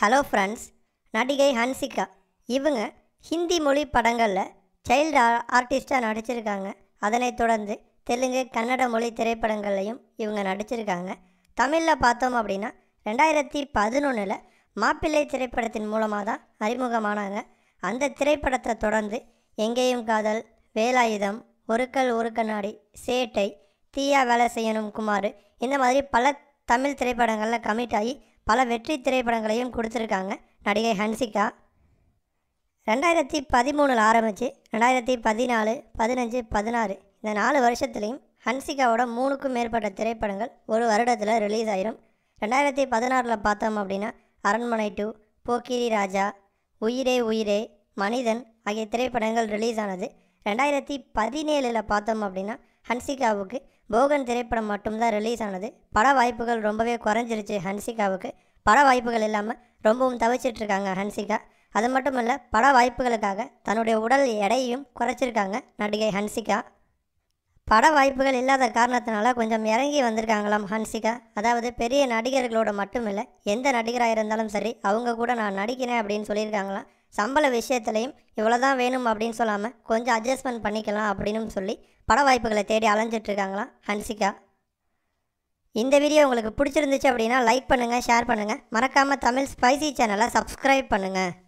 hello friends நடிகை ஹன்சிகா இவங்க ஹிந்தி மொழி படங்களில் சைல்டு ஆர்டிஸ்டாக நடிச்சிருக்காங்க அதனைத் தொடர்ந்து தெலுங்கு கன்னட மொழி திரைப்படங்கள்லையும் இவங்க நடிச்சிருக்காங்க தமிழில் பார்த்தோம் அப்படின்னா ரெண்டாயிரத்தி பதினொன்றில் மாப்பிள்ளை திரைப்படத்தின் மூலமாக தான் அறிமுகமானாங்க அந்த திரைப்படத்தை தொடர்ந்து எங்கேயும் காதல் வேலாயுதம் ஒருக்கல் ஒரு கண்ணாடி சேட்டை தீயா வேலை செய்யணும் குமார் இந்த மாதிரி பல தமிழ் திரைப்படங்களில் கமிட் ஆகி பல வெற்றி திரைப்படங்களையும் கொடுத்துருக்காங்க நடிகை ஹன்சிகா ரெண்டாயிரத்தி பதிமூணில் ஆரம்பித்து ரெண்டாயிரத்தி பதினாலு பதினஞ்சு பதினாறு இந்த நாலு வருஷத்துலேயும் ஹன்சிகாவோட மூணுக்கும் மேற்பட்ட திரைப்படங்கள் ஒரு வருடத்தில் ரிலீஸ் ஆயிரும் ரெண்டாயிரத்தி பதினாறில் பார்த்தோம் அப்படின்னா அரண்மனை டூ போக்கிரி ராஜா உயிரே உயிரே மனிதன் ஆகிய திரைப்படங்கள் ரிலீஸ் ஆனது ரெண்டாயிரத்தி பதினேழில் பார்த்தோம் அப்படின்னா ஹன்சிகாவுக்கு போகன் திரைப்படம் மட்டும்தான் ரிலீஸ் ஆனது பட வாய்ப்புகள் ரொம்பவே குறைஞ்சிருச்சு ஹன்சிகாவுக்கு பட வாய்ப்புகள் இல்லாமல் ரொம்பவும் தவிச்சிட்ருக்காங்க ஹன்சிகா அது மட்டும் இல்லை பட வாய்ப்புகளுக்காக தன்னுடைய உடல் எடையையும் குறைச்சிருக்காங்க நடிகை ஹன்சிகா பட வாய்ப்புகள் இல்லாத காரணத்தினால கொஞ்சம் இறங்கி வந்திருக்காங்களாம் ஹன்சிகா அதாவது பெரிய நடிகர்களோட மட்டும் இல்லை எந்த நடிகராக இருந்தாலும் சரி அவங்க கூட நான் நடிக்கிறேன் அப்படின்னு சொல்லியிருக்காங்களாம் சம்பள விஷயத்துலையும் இவ்வளோ தான் வேணும் அப்படின்னு சொல்லாமல் கொஞ்சம் அட்ஜஸ்ட்மெண்ட் பண்ணிக்கலாம் அப்படின்னு சொல்லி பட வாய்ப்புகளை தேடி அலைஞ்சிட்ருக்காங்களாம் ஹன்சிகா இந்த வீடியோ உங்களுக்கு பிடிச்சிருந்துச்சு அப்படின்னா லைக் பண்ணுங்கள் ஷேர் பண்ணுங்கள் மறக்காமல் தமிழ் ஸ்பைசி சேனலை சப்ஸ்கிரைப் பண்ணுங்கள்